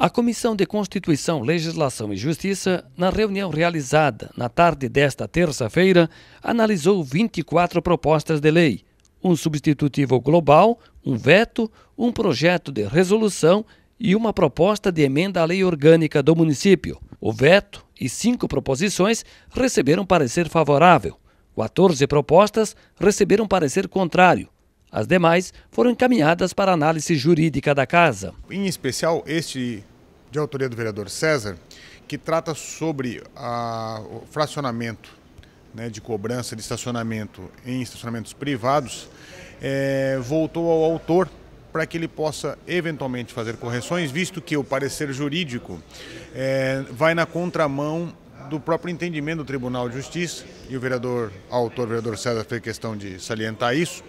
A Comissão de Constituição, Legislação e Justiça, na reunião realizada na tarde desta terça-feira, analisou 24 propostas de lei, um substitutivo global, um veto, um projeto de resolução e uma proposta de emenda à lei orgânica do município. O veto e cinco proposições receberam parecer favorável. 14 propostas receberam parecer contrário. As demais foram encaminhadas para análise jurídica da Casa. Em especial, este de autoria do vereador César, que trata sobre a, o fracionamento né, de cobrança de estacionamento em estacionamentos privados, é, voltou ao autor para que ele possa eventualmente fazer correções, visto que o parecer jurídico é, vai na contramão do próprio entendimento do Tribunal de Justiça, e o vereador, o autor, o vereador César, fez questão de salientar isso,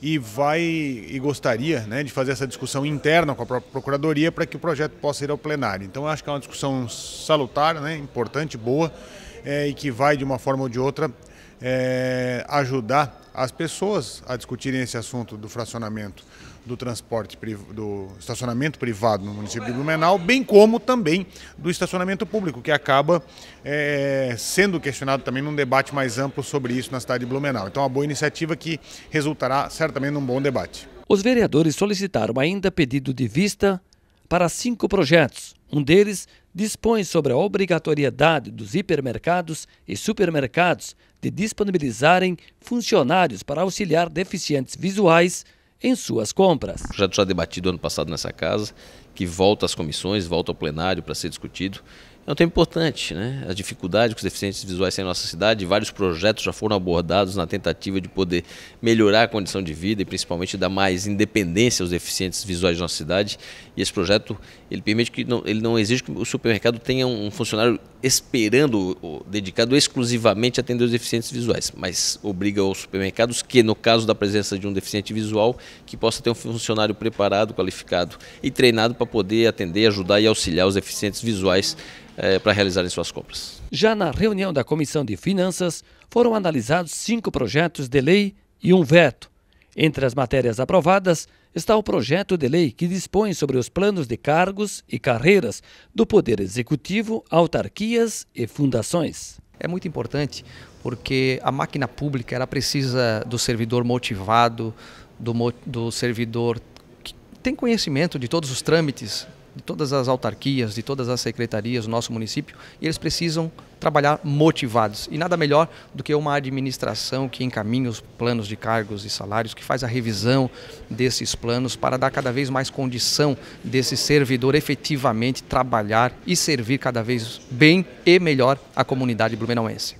e vai e gostaria né, de fazer essa discussão interna com a própria Procuradoria para que o projeto possa ir ao plenário. Então, acho que é uma discussão salutar, né, importante, boa é, e que vai, de uma forma ou de outra, é, ajudar as pessoas a discutirem esse assunto do fracionamento do transporte do estacionamento privado no município de Blumenau, bem como também do estacionamento público, que acaba é, sendo questionado também num debate mais amplo sobre isso na cidade de Blumenau. Então, é uma boa iniciativa que resultará certamente num bom debate. Os vereadores solicitaram ainda pedido de vista para cinco projetos. Um deles dispõe sobre a obrigatoriedade dos hipermercados e supermercados de disponibilizarem funcionários para auxiliar deficientes visuais em suas compras. Já projeto já debatido ano passado nessa casa, que volta às comissões, volta ao plenário para ser discutido é um tema importante, né? A dificuldade que os deficientes visuais têm em nossa cidade, vários projetos já foram abordados na tentativa de poder melhorar a condição de vida e principalmente dar mais independência aos deficientes visuais de nossa cidade. E esse projeto, ele permite que não, ele não exige que o supermercado tenha um funcionário esperando, dedicado exclusivamente a atender os deficientes visuais, mas obriga os supermercados que, no caso da presença de um deficiente visual, que possa ter um funcionário preparado, qualificado e treinado para poder atender, ajudar e auxiliar os deficientes visuais é, para realizarem suas compras. Já na reunião da Comissão de Finanças, foram analisados cinco projetos de lei e um veto. Entre as matérias aprovadas está o projeto de lei que dispõe sobre os planos de cargos e carreiras do Poder Executivo, autarquias e fundações. É muito importante porque a máquina pública ela precisa do servidor motivado, do, do servidor que tem conhecimento de todos os trâmites de todas as autarquias, de todas as secretarias do nosso município, e eles precisam trabalhar motivados. E nada melhor do que uma administração que encaminha os planos de cargos e salários, que faz a revisão desses planos para dar cada vez mais condição desse servidor efetivamente trabalhar e servir cada vez bem e melhor a comunidade blumenauense.